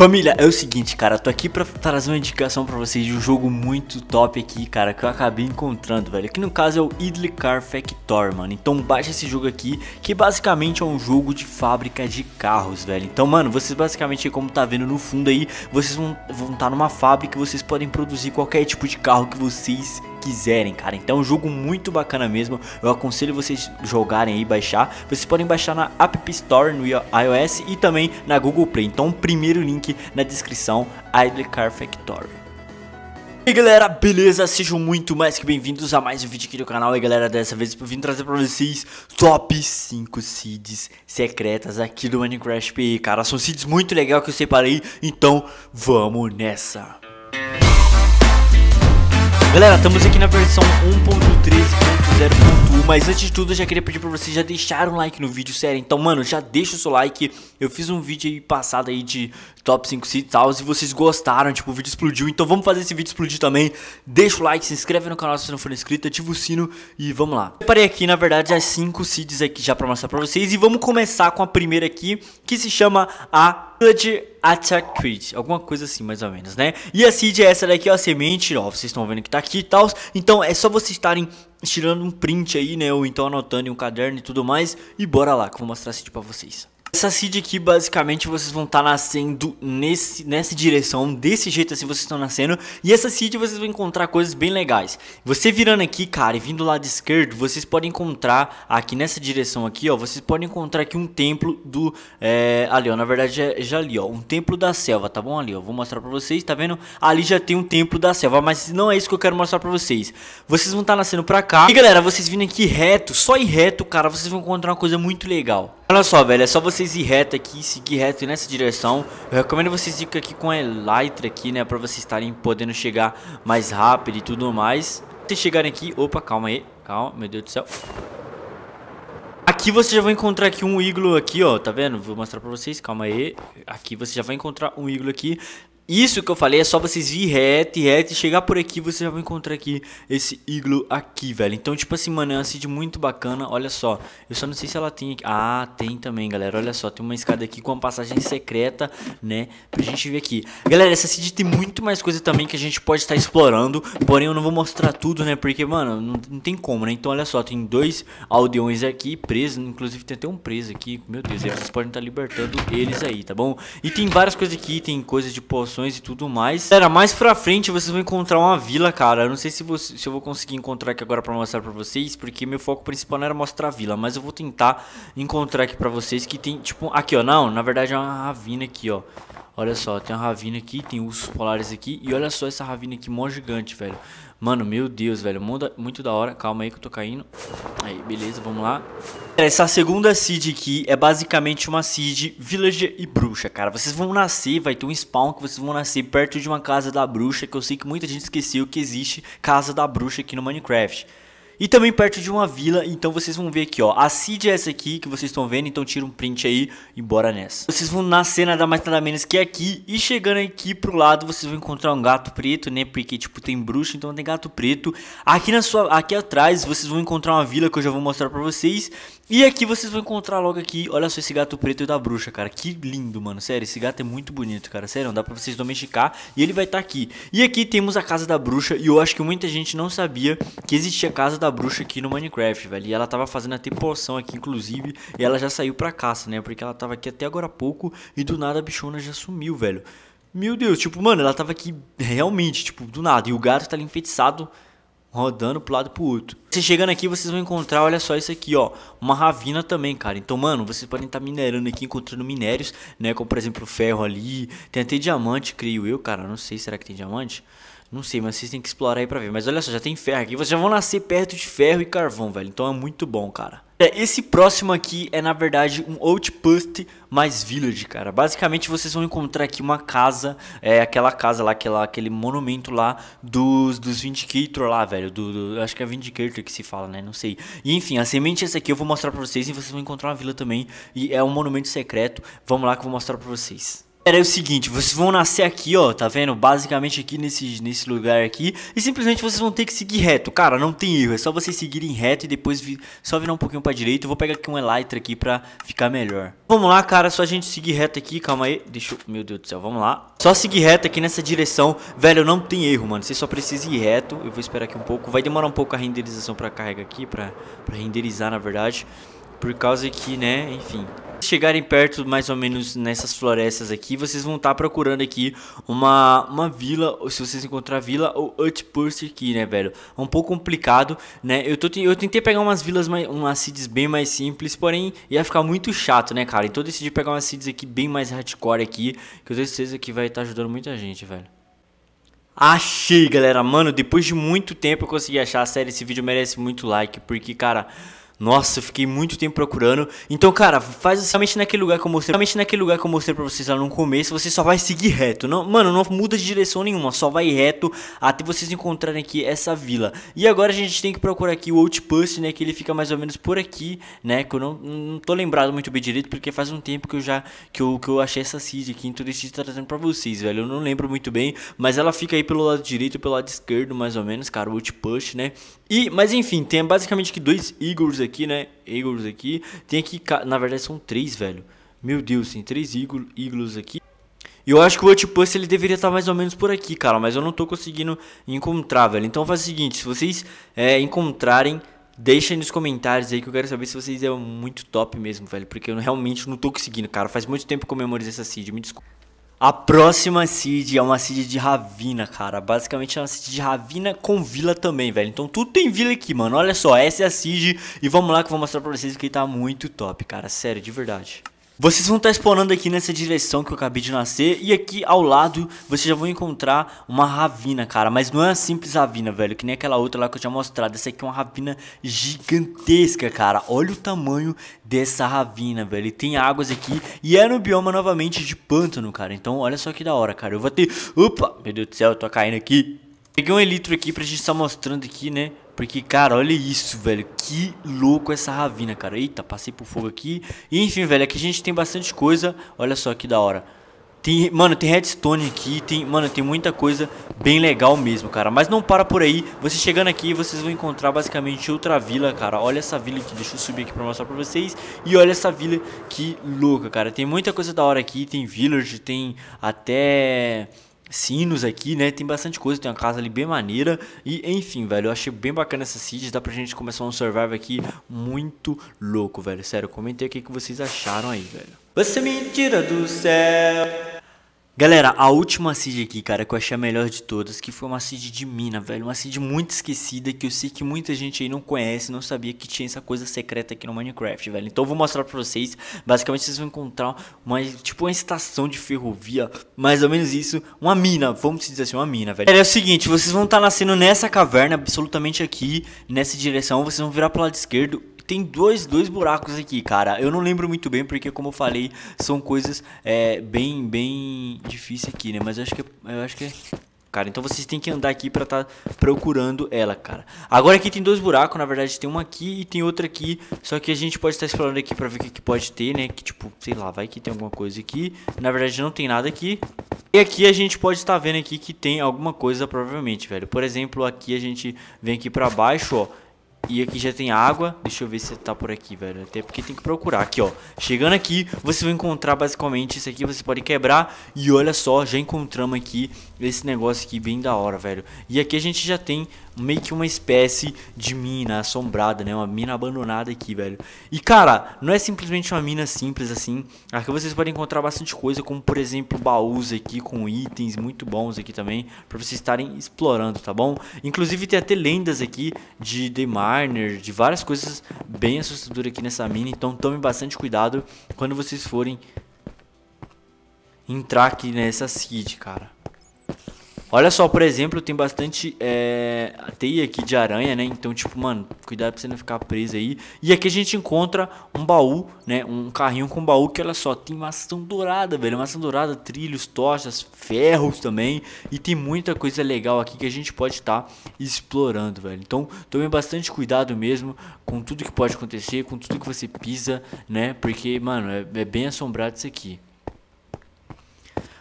Família, é o seguinte, cara, tô aqui pra trazer uma indicação pra vocês de um jogo muito top aqui, cara, que eu acabei encontrando, velho, que no caso é o Idle Car Factor, mano, então baixa esse jogo aqui, que basicamente é um jogo de fábrica de carros, velho, então, mano, vocês basicamente, como tá vendo no fundo aí, vocês vão estar vão tá numa fábrica e vocês podem produzir qualquer tipo de carro que vocês quiserem, cara. Então, é um jogo muito bacana mesmo. Eu aconselho vocês jogarem aí, baixar. Vocês podem baixar na App Store no iOS e também na Google Play. Então, primeiro link na descrição, Idle Car Factory. E aí galera, beleza? Sejam muito mais que bem-vindos a mais um vídeo aqui do canal E galera, dessa vez eu vim trazer pra vocês Top 5 seeds secretas aqui do Minecraft PE Cara, são seeds muito legais que eu separei, então vamos nessa Galera, estamos aqui na versão 1.13.0.1 Mas antes de tudo, eu já queria pedir pra vocês já deixar um like no vídeo, sério Então, mano, já deixa o seu like Eu fiz um vídeo aí passado aí de top 5 seeds e tal. Se vocês gostaram, tipo, o vídeo explodiu, então vamos fazer esse vídeo explodir também. Deixa o like, se inscreve no canal se você não for inscrito, ativa o sino e vamos lá. Eu parei aqui, na verdade, as 5 seeds aqui já pra mostrar pra vocês. E vamos começar com a primeira aqui, que se chama a Blood Attack Creed, alguma coisa assim mais ou menos, né? E a seed é essa daqui, ó, a semente, ó, vocês estão vendo que tá aqui e tal. Então é só vocês estarem tirando um print aí, né, ou então anotando em um caderno e tudo mais. E bora lá, que eu vou mostrar a seed pra vocês. Essa seed aqui, basicamente, vocês vão estar tá nascendo nesse, nessa direção, desse jeito assim vocês estão nascendo. E essa seed vocês vão encontrar coisas bem legais. Você virando aqui, cara, e vindo do lado esquerdo, vocês podem encontrar aqui nessa direção aqui, ó. Vocês podem encontrar aqui um templo do... É, ali, ó, na verdade é já ali, ó. Um templo da selva, tá bom? Ali, ó. Vou mostrar pra vocês, tá vendo? Ali já tem um templo da selva, mas não é isso que eu quero mostrar pra vocês. Vocês vão estar tá nascendo pra cá. E, galera, vocês vindo aqui reto, só ir reto, cara, vocês vão encontrar uma coisa muito legal. Olha só, velho, é só vocês ir reto aqui, seguir reto nessa direção. Eu recomendo vocês ir aqui com a Elytra aqui, né, pra vocês estarem podendo chegar mais rápido e tudo mais. Vocês chegarem aqui, opa, calma aí, calma, meu Deus do céu. Aqui você já vai encontrar aqui um iglo aqui, ó, tá vendo? Vou mostrar pra vocês, calma aí. Aqui você já vai encontrar um iglo aqui. Isso que eu falei é só vocês ir reto e reto e chegar por aqui, você já vai encontrar aqui esse iglu aqui, velho. Então, tipo assim, mano, é uma seed muito bacana, olha só. Eu só não sei se ela tem aqui. Ah, tem também, galera, olha só. Tem uma escada aqui com uma passagem secreta, né, pra gente ver aqui. Galera, essa seed tem muito mais coisa também que a gente pode estar explorando, porém eu não vou mostrar tudo, né, porque, mano, não, não tem como, né. Então, olha só, tem dois aldeões aqui presos, inclusive tem até um preso aqui. Meu Deus, vocês podem estar libertando eles aí, tá bom? E tem várias coisas aqui, tem coisas de poções e tudo mais. Era mais pra frente vocês vão encontrar uma vila, cara. Eu não sei se, você, se eu vou conseguir encontrar aqui agora pra mostrar pra vocês, porque meu foco principal não era mostrar a vila, mas eu vou tentar encontrar aqui pra vocês que tem, tipo, aqui, ó. Não, na verdade é uma ravina aqui, ó. Olha só, tem uma ravina aqui, tem ursos polares aqui, e olha só essa ravina aqui, mó gigante, velho. Mano, meu Deus, velho. Muda, muito da hora. Calma aí que eu tô caindo. Aí, beleza, vamos lá. Essa segunda seed aqui é basicamente uma seed villager e bruxa, cara. Vocês vão nascer, vai ter um spawn que vocês vão nascer perto de uma casa da bruxa, que eu sei que muita gente esqueceu que existe casa da bruxa aqui no Minecraft. E também perto de uma vila, então vocês vão ver aqui, ó. A seed é essa aqui que vocês estão vendo, então tira um print aí e bora nessa. Vocês vão nascer nada mais nada menos que aqui. E chegando aqui pro lado, vocês vão encontrar um gato preto, né? Porque, tipo, tem bruxo, então tem gato preto. Aqui na sua... Aqui atrás, vocês vão encontrar uma vila que eu já vou mostrar pra vocês. E aqui vocês vão encontrar logo aqui, olha só esse gato preto da bruxa, cara. Que lindo, mano. Sério, esse gato é muito bonito, cara. Sério, dá pra vocês domesticar e ele vai estar tá aqui. E aqui temos a casa da bruxa e eu acho que muita gente não sabia que existia a casa da da bruxa aqui no Minecraft, velho. E ela tava fazendo até poção aqui, inclusive. E ela já saiu pra caça, né? Porque ela tava aqui até agora há pouco. E do nada a bichona já sumiu, velho. Meu Deus, tipo, mano, ela tava aqui realmente, tipo, do nada. E o gato tá ali enfeitiçado rodando pro lado e pro outro. Você chegando aqui, vocês vão encontrar, olha só isso aqui, ó, uma ravina também, cara. Então, mano, vocês podem estar tá minerando aqui, encontrando minérios, né, como por exemplo ferro ali, tem até diamante, creio eu, cara, não sei, será que tem diamante? Não sei, mas vocês têm que explorar aí pra ver. Mas olha só, já tem ferro aqui. Vocês já vão nascer perto de ferro e carvão, velho. Então é muito bom, cara. É, esse próximo aqui é, na verdade, um Outpost mais Village, cara. Basicamente, vocês vão encontrar aqui uma casa, é aquela casa lá, aquela, aquele monumento lá dos, dos Vindicator lá, velho. Do, do, acho que é Vindicator que se fala, né? Não sei. E, enfim, a semente é essa aqui eu vou mostrar pra vocês e vocês vão encontrar uma vila também. E é um monumento secreto. Vamos lá que eu vou mostrar pra vocês. Era o seguinte, vocês vão nascer aqui, ó, tá vendo? Basicamente aqui nesse, nesse lugar aqui. E simplesmente vocês vão ter que seguir reto. Cara, não tem erro. É só vocês seguirem reto e depois vi, só virar um pouquinho pra direita. Eu vou pegar aqui um elytra aqui pra ficar melhor. Vamos lá, cara. Só a gente seguir reto aqui. Calma aí. Deixa eu... Meu Deus do céu. Vamos lá. Só seguir reto aqui nessa direção. Velho, não tem erro, mano. Você só precisa ir reto. Eu vou esperar aqui um pouco. Vai demorar um pouco a renderização pra carregar aqui. Pra, pra renderizar, na verdade. Por causa que, né? Enfim chegarem perto, mais ou menos nessas florestas aqui, vocês vão estar tá procurando aqui uma, uma vila, ou se vocês encontrar vila ou Utpurst aqui, né, velho? É um pouco complicado, né? Eu, tô, eu tentei pegar umas vilas, mais, umas seeds bem mais simples, porém ia ficar muito chato, né, cara? Então eu decidi pegar umas seeds aqui bem mais hardcore aqui, que eu tenho certeza que vai estar tá ajudando muita gente, velho. Achei, galera. Mano, depois de muito tempo eu consegui achar. Sério, esse vídeo merece muito like. Porque, cara, nossa, eu fiquei muito tempo procurando. Então, cara, faz assim, realmente naquele lugar que eu mostrei, realmente naquele lugar que eu mostrei pra vocês lá no começo, você só vai seguir reto. Não, mano, não muda de direção nenhuma, só vai reto até vocês encontrarem aqui essa vila. E agora a gente tem que procurar aqui o Outpost, né, que ele fica mais ou menos por aqui, né, que eu não, não tô lembrado muito bem direito, porque faz um tempo que eu já, que eu, que eu achei essa seed aqui, então eu decidi trazendo pra vocês, velho. Eu não lembro muito bem, mas ela fica aí pelo lado direito e pelo lado esquerdo, mais ou menos, cara, o Outpost, né. E, mas enfim, tem basicamente que dois Eagles aqui aqui, né? Eagles aqui. Tem aqui, na verdade são três, velho. Meu Deus, tem três Eagles aqui. E eu acho que o Outpost ele deveria estar tá mais ou menos por aqui, cara. Mas eu não tô conseguindo encontrar, velho. Então faz o seguinte, se vocês é, encontrarem, deixem nos comentários aí que eu quero saber se vocês é muito top mesmo, velho. Porque eu realmente não tô conseguindo, cara. Faz muito tempo que eu memorizei essa seed, me desculpa. A próxima seed é uma seed de Ravina, cara. Basicamente é uma seed de Ravina com vila também, velho. Então tudo tem vila aqui, mano. Olha só, essa é a seed. E vamos lá que eu vou mostrar pra vocês que tá muito top, cara. Sério, de verdade. Vocês vão estar tá explorando aqui nessa direção que eu acabei de nascer e aqui ao lado vocês já vão encontrar uma ravina, cara. Mas não é uma simples ravina, velho, que nem aquela outra lá que eu tinha mostrado. Essa aqui é uma ravina gigantesca, cara. Olha o tamanho dessa ravina, velho. E tem águas aqui e é no bioma novamente de pântano, cara. Então olha só que da hora, cara. Eu vou ter... Opa, meu Deus do céu, eu tô caindo aqui. Peguei um elitro aqui pra gente estar tá mostrando aqui, né? Porque, cara, olha isso, velho. Que louco essa ravina, cara. Eita, passei por fogo aqui. E, enfim, velho, aqui a gente tem bastante coisa. Olha só que da hora. Tem, mano, tem redstone aqui, tem, mano, tem muita coisa bem legal mesmo, cara. Mas não para por aí, você chegando aqui, vocês vão encontrar basicamente outra vila, cara. Olha essa vila aqui, deixa eu subir aqui pra mostrar pra vocês. E olha essa vila que louca, cara. Tem muita coisa da hora aqui, tem village, tem até sinos aqui, né? Tem bastante coisa, tem uma casa ali bem maneira. E enfim, velho, eu achei bem bacana essa seed. Dá pra gente começar um survival aqui muito louco, velho. Sério, comentei o que vocês acharam aí, velho. Você me tira do céu. Galera, a última seed aqui, cara, que eu achei a melhor de todas, que foi uma seed de mina, velho. Uma seed muito esquecida, que eu sei que muita gente aí não conhece, não sabia que tinha essa coisa secreta aqui no Minecraft, velho. Então eu vou mostrar pra vocês. Basicamente, vocês vão encontrar uma, tipo, uma estação de ferrovia, mais ou menos isso. Uma mina, vamos dizer assim, uma mina, velho. É, é o seguinte, vocês vão estar tá nascendo nessa caverna, absolutamente aqui, nessa direção. Vocês vão virar pro lado esquerdo tem dois, dois buracos aqui, cara. Eu não lembro muito bem, porque como eu falei, são coisas é, bem, bem difíceis aqui, né? Mas eu acho que, eu acho que é... Cara, então vocês têm que andar aqui pra estar tá procurando ela, cara. Agora aqui tem dois buracos, na verdade tem uma aqui e tem outra aqui. Só que a gente pode estar tá explorando aqui pra ver o que, que pode ter, né? Que tipo, sei lá, vai que tem alguma coisa aqui. Na verdade não tem nada aqui. E aqui a gente pode estar tá vendo aqui que tem alguma coisa provavelmente, velho. Por exemplo, aqui a gente vem aqui pra baixo, ó. E aqui já tem água. Deixa eu ver se tá por aqui, velho. Até porque tem que procurar. Aqui, ó. Chegando aqui, você vai encontrar basicamente isso aqui. Você pode quebrar. E olha só, já encontramos aqui esse negócio aqui bem da hora, velho. E aqui a gente já tem meio que uma espécie de mina assombrada, né? Uma mina abandonada aqui, velho. E, cara, não é simplesmente uma mina simples assim. Aqui vocês podem encontrar bastante coisa, como, por exemplo, baús aqui com itens muito bons aqui também. Pra vocês estarem explorando, tá bom? Inclusive tem até lendas aqui de demais Marner, de várias coisas bem assustadoras aqui nessa mina. Então tome bastante cuidado quando vocês forem entrar aqui nessa seed, cara. Olha só, por exemplo, tem bastante é, teia aqui de aranha, né? Então, tipo, mano, cuidado pra você não ficar preso aí. E aqui a gente encontra um baú, né? Um carrinho com baú que, olha só, tem maçã dourada, velho. Maçã dourada, trilhos, tochas, ferros também. E tem muita coisa legal aqui que a gente pode estar tá explorando, velho. Então, tome bastante cuidado mesmo com tudo que pode acontecer, com tudo que você pisa, né? Porque, mano, é, é bem assombrado isso aqui.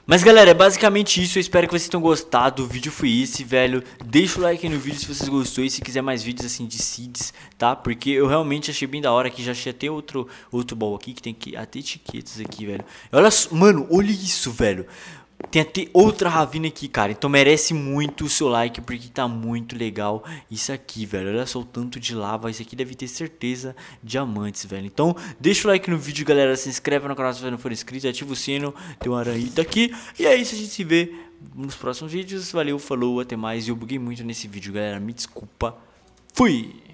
Mas galera, é basicamente isso, eu espero que vocês tenham gostado, o vídeo foi esse, velho, deixa o like aí no vídeo se vocês gostou e se quiser mais vídeos assim de seeds, tá? Porque eu realmente achei bem da hora aqui, já achei até outro, outro ball aqui que tem que até etiquetas aqui, velho. Olha, mano, olha isso, velho. Tem até outra Ravina aqui, cara. Então merece muito o seu like, porque tá muito legal isso aqui, velho. Olha só o tanto de lava. Isso aqui deve ter certeza diamantes, velho. Então deixa o like no vídeo, galera. Se inscreve no canal se você não for inscrito. Ativa o sino. Tem um aranhita tá aqui. E é isso, a gente se vê nos próximos vídeos. Valeu, falou, até mais. Eu buguei muito nesse vídeo, galera. Me desculpa. Fui!